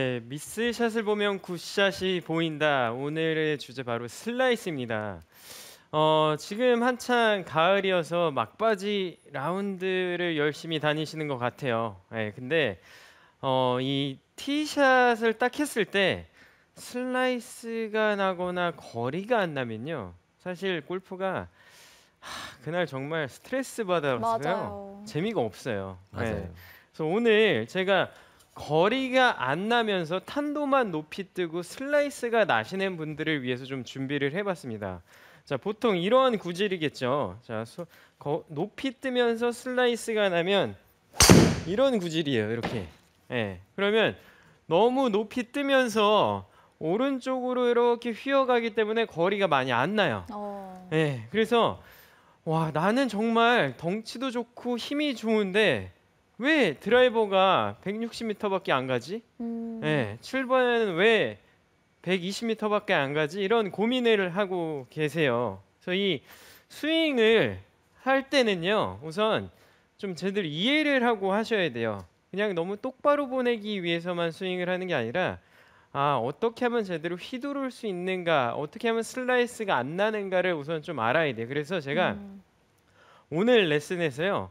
네, 미스샷을 보면 굿샷이 보인다. 오늘의 주제 바로 슬라이스입니다. 어, 지금 한창 가을이어서 막바지 라운드를 열심히 다니시는 것 같아요. 네, 근데 어, 이 티샷을 딱 했을 때 슬라이스가 나거나 거리가 안 나면요. 사실 골프가 하, 그날 정말 스트레스 받아서요. 재미가 없어요. 네. 맞아요. 네. 그래서 오늘 제가 거리가 안 나면서 탄도만 높이 뜨고 슬라이스가 나시는 분들을 위해서 좀 준비를 해봤습니다. 자 보통 이러한 구질이겠죠. 자 소, 거, 높이 뜨면서 슬라이스가 나면 이런 구질이에요. 이렇게. 예. 그러면 너무 높이 뜨면서 오른쪽으로 이렇게 휘어가기 때문에 거리가 많이 안 나요. 어. 예. 그래서 와 나는 정말 덩치도 좋고 힘이 좋은데 왜 드라이버가 160m밖에 안 가지? 음. 네, 예, 7번에는 왜 120m밖에 안 가지? 이런 고민을 하고 계세요. 그래서 이 스윙을 할 때는요, 우선 좀 제대로 이해를 하고 하셔야 돼요. 그냥 너무 똑바로 보내기 위해서만 스윙을 하는 게 아니라 아 어떻게 하면 제대로 휘두를 수 있는가 어떻게 하면 슬라이스가 안 나는가를 우선 좀 알아야 돼 그래서 제가 음. 오늘 레슨에서요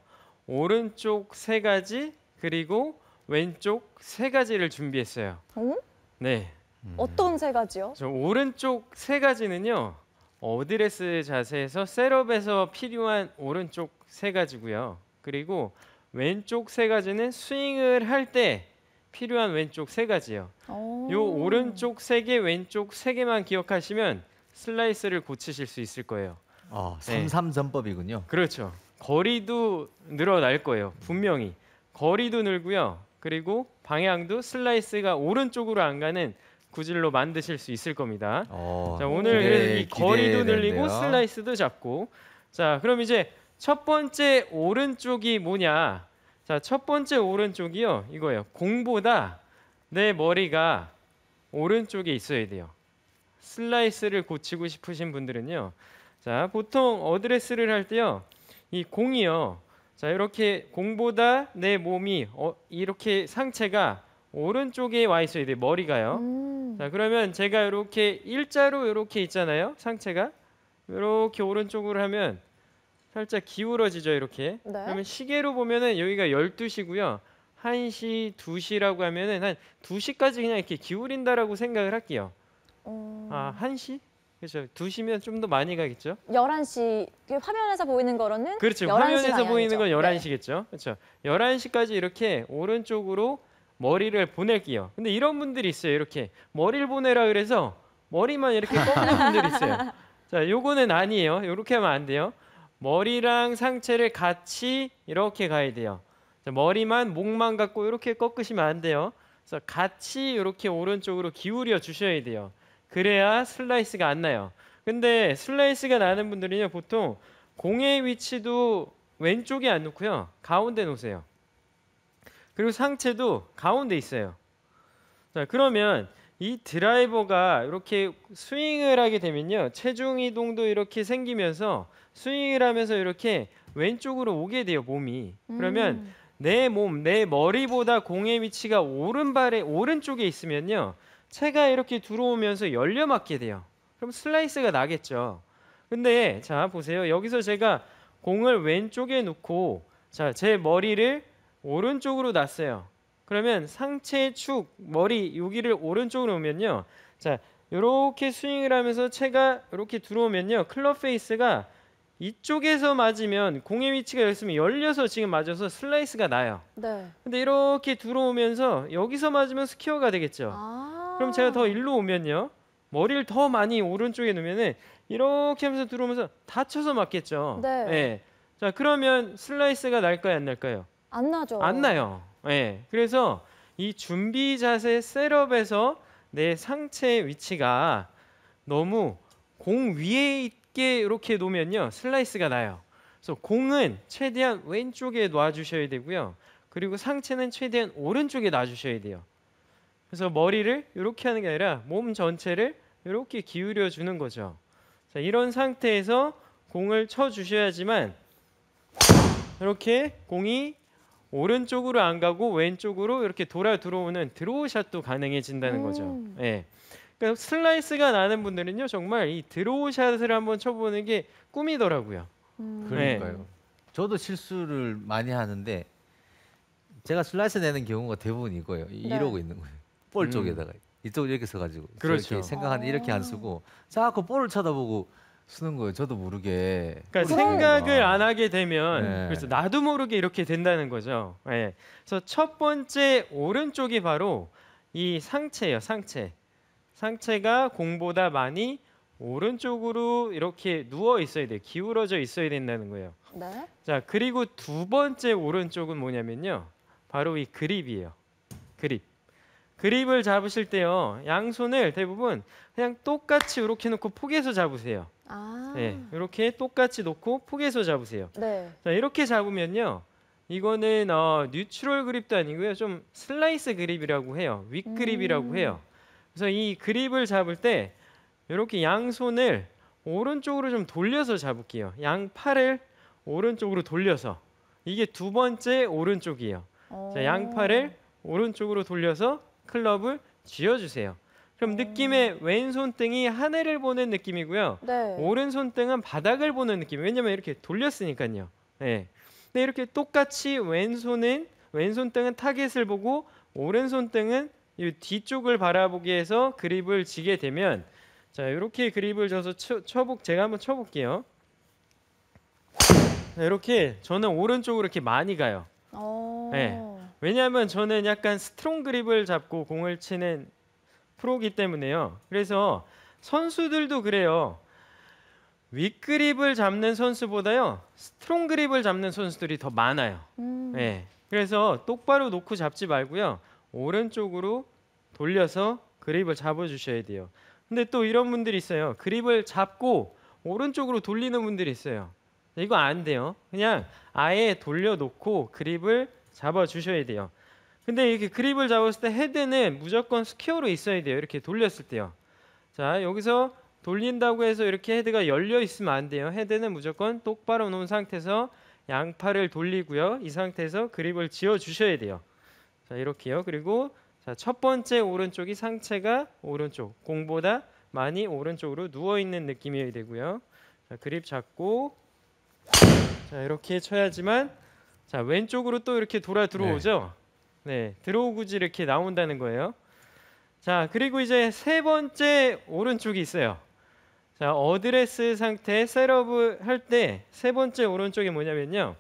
오른쪽 세 가지 그리고 왼쪽 세 가지를 준비했어요. 음? 네. 어떤 세 가지요? 저 오른쪽 세 가지는요. 어드레스 자세에서 셋업에서 필요한 오른쪽 세 가지고요. 그리고 왼쪽 세 가지는 스윙을 할 때 필요한 왼쪽 세 가지요. 오. 어. 요 오른쪽 세 개, 왼쪽 세 개만 기억하시면 슬라이스를 고치실 수 있을 거예요. 어, 3 3 전법이군요. 네. 그렇죠. 거리도 늘어날 거예요. 분명히 거리도 늘고요. 그리고 방향도 슬라이스가 오른쪽으로 안 가는 구질로 만드실 수 있을 겁니다. 어, 자, 오늘 기대, 이 거리도 늘리고 슬라이스도 잡고 자, 그럼 이제 첫 번째 오른쪽이 뭐냐? 자, 첫 번째 오른쪽이요. 이거예요. 공보다 내 머리가 오른쪽에 있어야 돼요. 슬라이스를 고치고 싶으신 분들은요. 자, 보통 어드레스를 할 때요. 이 공이요. 자 이렇게 공보다 내 몸이 어, 이렇게 상체가 오른쪽에 와 있어야 돼 머리가요. 음. 자 그러면 제가 이렇게 일자로 이렇게 있잖아요. 상체가 이렇게 오른쪽으로 하면 살짝 기울어지죠 이렇게. 네. 그러면 시계로 보면은 여기가 열두 시고요 1시, 2시라고 하면은 한 2시까지 그냥 이렇게 기울인다라고 생각을 할게요. 음... 아, 1시? 그렇죠. 2시면 좀 더 많이 가겠죠? 11시 그 화면에서 보이는 거로는 그렇죠. 11시 화면에서 방향이죠. 보이는 건 11시겠죠. 네. 그렇죠. 11시까지 이렇게 오른쪽으로 머리를 보낼게요. 근데 이런 분들이 있어요. 이렇게 머리를 보내라 그래서 머리만 이렇게 꺾는 분들이 있어요. 자, 요거는 아니에요. 이렇게 하면 안 돼요. 머리랑 상체를 같이 이렇게 가야 돼요. 자, 머리만 목만 갖고 이렇게 꺾으시면 안 돼요. 그래서 같이 이렇게 오른쪽으로 기울여 주셔야 돼요. 그래야 슬라이스가 안 나요. 근데 슬라이스가 나는 분들은요 보통 공의 위치도 왼쪽에 안 놓고요 가운데 놓으세요. 그리고 상체도 가운데 있어요. 자 그러면 이 드라이버가 이렇게 스윙을 하게 되면요 체중 이동도 이렇게 생기면서 스윙을 하면서 이렇게 왼쪽으로 오게 돼요 몸이 그러면 내몸내 음. 머리보다 공의 위치가 오른발에 오른쪽에 있으면요 체가 이렇게 들어오면서 열려 맞게 돼요. 그럼 슬라이스가 나겠죠. 근데 자 보세요. 여기서 제가 공을 왼쪽에 놓고 자 제 머리를 오른쪽으로 놨어요. 그러면 상체 축 머리 여기를 오른쪽으로 오면요. 자 이렇게 스윙을 하면서 체가 이렇게 들어오면요. 클럽 페이스가 이쪽에서 맞으면 공의 위치가 열렸으면 열려서 지금 맞아서 슬라이스가 나요. 네. 근데 이렇게 들어오면서 여기서 맞으면 스퀘어가 되겠죠. 아 그럼 제가 더 일로 오면요. 머리를 더 많이 오른쪽에 놓으면은 이렇게 하면서 들어오면서 다쳐서 맞겠죠. 네. 예. 자, 그러면 슬라이스가 날까요, 안 날까요? 안 나죠. 안 나요. 예. 그래서 이 준비 자세 셋업에서 내상체 위치가 너무 공 위에 있게 이렇게 놓으면요. 슬라이스가 나요. 그래서 공은 최대한 왼쪽에 놔주셔야 되고요. 그리고 상체는 최대한 오른쪽에 놔주셔야 돼요. 그래서 머리를 이렇게 하는 게 아니라 몸 전체를 이렇게 기울여 주는 거죠. 자, 이런 상태에서 공을 쳐 주셔야지만 이렇게 공이 오른쪽으로 안 가고 왼쪽으로 이렇게 돌아 들어오는 드로우샷도 가능해진다는 거죠. 음. 예. 그러니까 슬라이스가 나는 분들은요 정말 이 드로우샷을 한번 쳐보는 게 꿈이더라고요. 음. 예. 그러니까요. 예. 저도 실수를 많이 하는데 제가 슬라이스 내는 경우가 대부분 이거예요. 네. 이러고 있는 거예요. 볼 음. 쪽에다가 이쪽을 이렇게 써가지고 그렇죠. 이렇게 생각하는데 이렇게 안 쓰고 아. 자꾸 그 볼을 쳐다보고 쓰는 거예요. 저도 모르게. 그러니까 생각을 아. 안 하게 되면 네. 그래서 나도 모르게 이렇게 된다는 거죠. 예. 네. 그래서 첫 번째 오른쪽이 바로 이 상체예요. 상체. 상체가 공보다 많이 오른쪽으로 이렇게 누워 있어야 돼요. 기울어져 있어야 된다는 거예요. 네. 자, 그리고 두 번째 오른쪽은 뭐냐면요. 바로 이 그립이에요. 그립. 그립을 잡으실 때요 양손을 대부분 그냥 똑같이 이렇게 놓고 포개서 잡으세요. 아. 네, 이렇게 똑같이 놓고 포개서 잡으세요. 네. 자 이렇게 잡으면요 이거는 어, 뉴트럴 그립도 아니고요 좀 슬라이스 그립이라고 해요 윗 그립이라고 음. 해요. 그래서 이 그립을 잡을 때 이렇게 양손을 오른쪽으로 좀 돌려서 잡을게요. 양 팔을 오른쪽으로 돌려서 이게 두 번째 오른쪽이에요. 자, 양팔을 오른쪽으로 돌려서 클럽을 쥐어주세요. 그럼 느낌의 음. 왼손등이 하늘을 보는 느낌이고요. 네. 오른손등은 바닥을 보는 느낌. 왜냐면 이렇게 돌렸으니까요. 네. 근데 이렇게 똑같이 왼손은 왼손등은 타겟을 보고 오른손등은 이 뒤쪽을 바라보게 해서 그립을 지게 되면 자 이렇게 그립을 줘서 쳐, 쳐복 제가 한번 쳐볼게요. 이렇게 저는 오른쪽으로 이렇게 많이 가요. 어. 네. 왜냐하면 저는 약간 스트롱 그립을 잡고 공을 치는 프로기 때문에요. 그래서 선수들도 그래요. 윗그립을 잡는 선수보다요 스트롱 그립을 잡는 선수들이 더 많아요. 음. 네. 그래서 똑바로 놓고 잡지 말고요 오른쪽으로 돌려서 그립을 잡아주셔야 돼요. 근데 또 이런 분들이 있어요. 그립을 잡고 오른쪽으로 돌리는 분들이 있어요. 이거 안 돼요. 그냥 아예 돌려놓고 그립을 잡아 주셔야 돼요. 근데 이렇게 그립을 잡았을 때 헤드는 무조건 스퀘어로 있어야 돼요. 이렇게 돌렸을 때요. 자, 여기서 돌린다고 해서 이렇게 헤드가 열려 있으면 안 돼요. 헤드는 무조건 똑바로 놓은 상태에서 양팔을 돌리고요. 이 상태에서 그립을 지어 주셔야 돼요. 자, 이렇게요. 그리고 자, 첫 번째 오른쪽이 상체가 오른쪽 공보다 많이 오른쪽으로 누워 있는 느낌이어야 되고요. 자, 그립 잡고 자, 이렇게 쳐야지만 자 왼쪽으로 또 이렇게 돌아 들어오죠. 네, 들어오고지 이렇게 나온다는 거예요. 자 그리고 이제 세 번째 오른쪽이 있어요. 자 어드레스 상태 셋업을 할 때 세 번째 오른쪽이 뭐냐면요.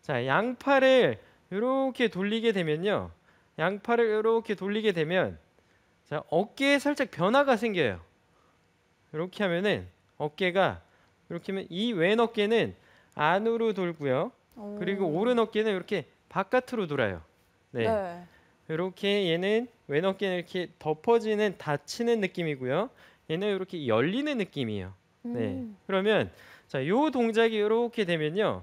자 양팔을 이렇게 돌리게 되면요. 양팔을 이렇게 돌리게 되면 자 어깨에 살짝 변화가 생겨요. 이렇게 하면은 어깨가 이렇게 하면 이 왼 어깨는 안으로 돌고요. 그리고 오른 어깨는 이렇게 바깥으로 돌아요. 네. 네. 이렇게 얘는 왼 어깨는 이렇게 덮어지는 닫히는 느낌이고요. 얘는 이렇게 열리는 느낌이에요. 네. 음. 네. 그러면 자, 요 동작이 이렇게 되면요.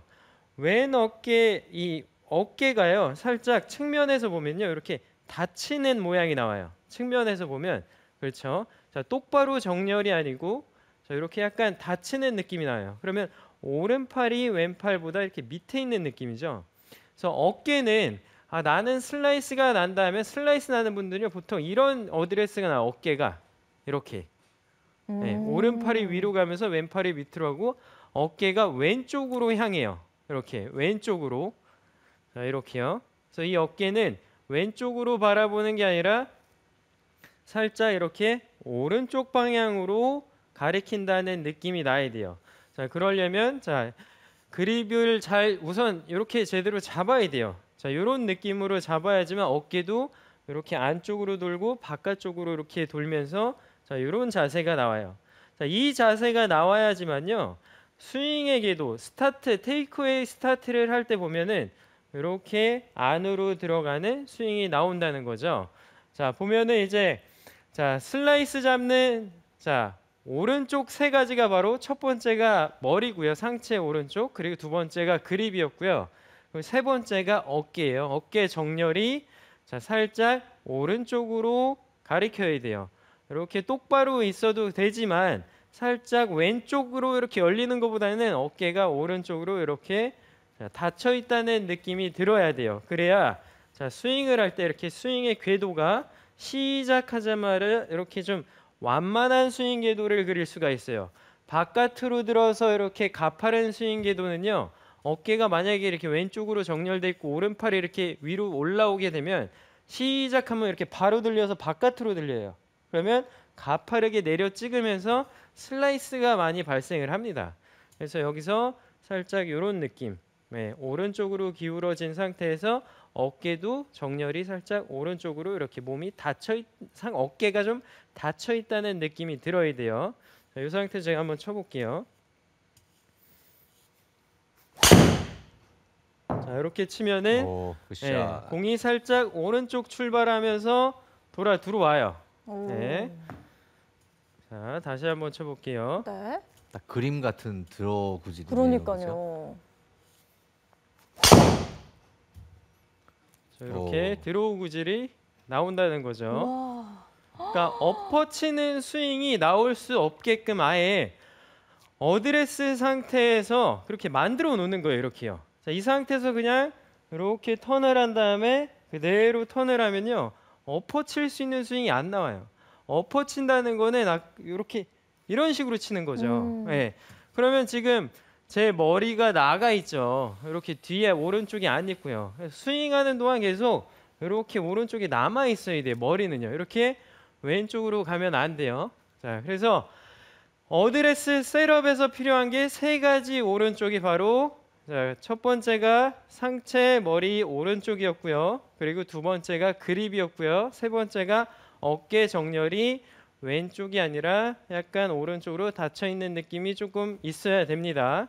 왼 어깨 이 어깨가요. 살짝 측면에서 보면요. 이렇게 닫히는 모양이 나와요. 측면에서 보면 그렇죠. 자, 똑바로 정렬이 아니고 자, 이렇게 약간 닫히는 느낌이 나요. 그러면 오른팔이 왼팔보다 이렇게 밑에 있는 느낌이죠. 그래서 어깨는 아, 나는 슬라이스가 난 다음에 슬라이스 나는 분들은 보통 이런 어드레스가 나 어깨가 이렇게 네, 음. 네, 오른팔이 위로 가면서 왼팔이 밑으로 하고 어깨가 왼쪽으로 향해요. 이렇게 왼쪽으로 자, 이렇게요. 그래서 이 어깨는 왼쪽으로 바라보는 게 아니라 살짝 이렇게 오른쪽 방향으로 가리킨다는 느낌이 나야 돼요. 자, 그러려면 자, 그립을 잘 우선 이렇게 제대로 잡아야 돼요. 자, 요런 느낌으로 잡아야지만 어깨도 이렇게 안쪽으로 돌고 바깥쪽으로 이렇게 돌면서 자, 요런 자세가 나와요. 자, 이 자세가 나와야지만요. 스윙에게도 스타트 테이크웨이 스타트를 할 때 보면은 이렇게 안으로 들어가는 스윙이 나온다는 거죠. 자, 보면은 이제 자, 슬라이스 잡는 자, 오른쪽 세 가지가 바로 첫 번째가 머리고요. 상체 오른쪽. 그리고 두 번째가 그립이었고요. 그리고 세 번째가 어깨예요. 어깨 정렬이 자, 살짝 오른쪽으로 가리켜야 돼요. 이렇게 똑바로 있어도 되지만 살짝 왼쪽으로 이렇게 열리는 것보다는 어깨가 오른쪽으로 이렇게 닫혀 있다는 느낌이 들어야 돼요. 그래야 자, 스윙을 할 때 이렇게 스윙의 궤도가 시작하자마자 이렇게 좀 완만한 스윙 궤도를 그릴 수가 있어요. 바깥으로 들어서 이렇게 가파른 스윙 궤도는요. 어깨가 만약에 이렇게 왼쪽으로 정렬돼 있고 오른팔이 이렇게 위로 올라오게 되면 시작하면 이렇게 바로 들려서 바깥으로 들려요. 그러면 가파르게 내려 찍으면서 슬라이스가 많이 발생을 합니다. 그래서 여기서 살짝 이런 느낌. 네, 오른쪽으로 기울어진 상태에서 어깨도 정렬이 살짝 오른쪽으로 이렇게 몸이 닫혀 있, 상 어깨가 좀 닫혀 있다는 느낌이 들어야 돼요. 자, 이 상태 제가 한번 쳐볼게요. 자, 이렇게 치면은 오, 네, 공이 살짝 오른쪽 출발하면서 돌아 들어와요. 네. 자, 다시 한번 쳐볼게요. 네. 딱 그림 같은 들어구질이 그러니까요. 그죠 이렇게 오. 어. 드로우 구질이 나온다는 거죠. 그러니까 엎어치는 스윙이 나올 수 없게끔 아예 어드레스 상태에서 그렇게 만들어 놓는 거예요. 이렇게요. 자, 이 상태에서 그냥 이렇게 턴을 한 다음에 그대로 턴을 하면요. 엎어칠 수 있는 스윙이 안 나와요. 엎어친다는 거는 아, 이렇게 이런 식으로 치는 거죠. 음. 네. 그러면 지금 제 머리가 나가 있죠. 이렇게 뒤에 오른쪽이 안 있고요. 스윙하는 동안 계속 이렇게 오른쪽이 남아 있어야 돼요. 머리는요. 이렇게 왼쪽으로 가면 안 돼요. 자, 그래서 어드레스 셋업에서 필요한 게 세 가지 오른쪽이 바로 자, 첫 번째가 상체 머리 오른쪽이었고요. 그리고 두 번째가 그립이었고요. 세 번째가 어깨 정렬이 왼쪽이 아니라 약간 오른쪽으로 닫혀 있는 느낌이 조금 있어야 됩니다.